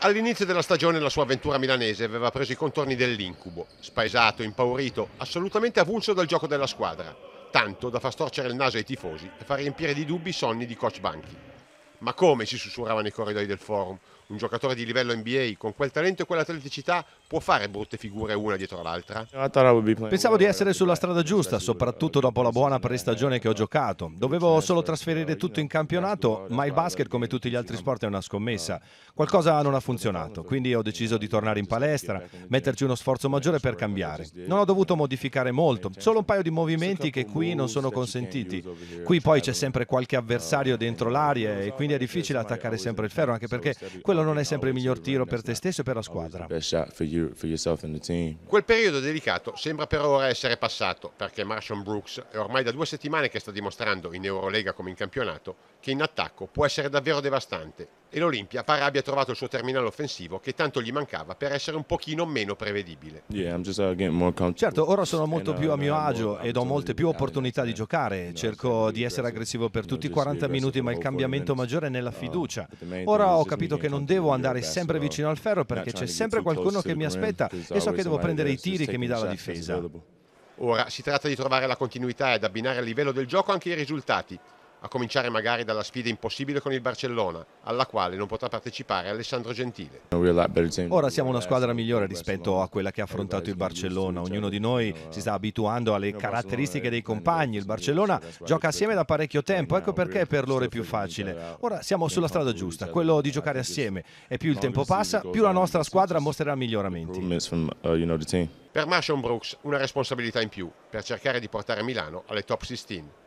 All'inizio della stagione la sua avventura milanese aveva preso i contorni dell'incubo, spaesato, impaurito, assolutamente avulso dal gioco della squadra, tanto da far storcere il naso ai tifosi e far riempire di dubbi i sonni di coach Banchi. Ma come si sussurravano i corridoi del forum? Un giocatore di livello NBA con quel talento e quell'atleticità può fare brutte figure una dietro l'altra? Pensavo di essere sulla strada giusta, soprattutto dopo la buona prestagione che ho giocato. Dovevo solo trasferire tutto in campionato, ma il basket, come tutti gli altri sport, è una scommessa. Qualcosa non ha funzionato, quindi ho deciso di tornare in palestra, metterci uno sforzo maggiore per cambiare. Non ho dovuto modificare molto, solo un paio di movimenti che qui non sono consentiti. Qui poi c'è sempre qualche avversario dentro l'aria e quindi quindi è difficile attaccare sempre il ferro, anche perché quello non è sempre il miglior tiro per te stesso e per la squadra. Quel periodo delicato sembra per ora essere passato, perché Marshall Brooks è ormai da due settimane che sta dimostrando in Eurolega come in campionato che in attacco può essere davvero devastante e l'Olimpia pare abbia trovato il suo terminale offensivo che tanto gli mancava per essere un pochino meno prevedibile. Uh, certo, ora sono molto uh, più a mio uh, agio ed ho molte più opportunità di giocare, cerco di essere aggressivo per tutti i 40 minuti, ma il cambiamento maggiore è nella fiducia. Ora ho capito che non devo andare sempre vicino al ferro perché c'è sempre qualcuno che mi aspetta e so che devo prendere i tiri che mi dà la difesa. Ora si tratta di trovare la continuità ed abbinare a livello del gioco anche i risultati a cominciare magari dalla sfida impossibile con il Barcellona, alla quale non potrà partecipare Alessandro Gentile. Ora siamo una squadra migliore rispetto a quella che ha affrontato il Barcellona, ognuno di noi si sta abituando alle caratteristiche dei compagni, il Barcellona gioca assieme da parecchio tempo, ecco perché per loro è più facile. Ora siamo sulla strada giusta, quello di giocare assieme e più il tempo passa, più la nostra squadra mostrerà miglioramenti. Per Marshall Brooks una responsabilità in più per cercare di portare Milano alle top 16.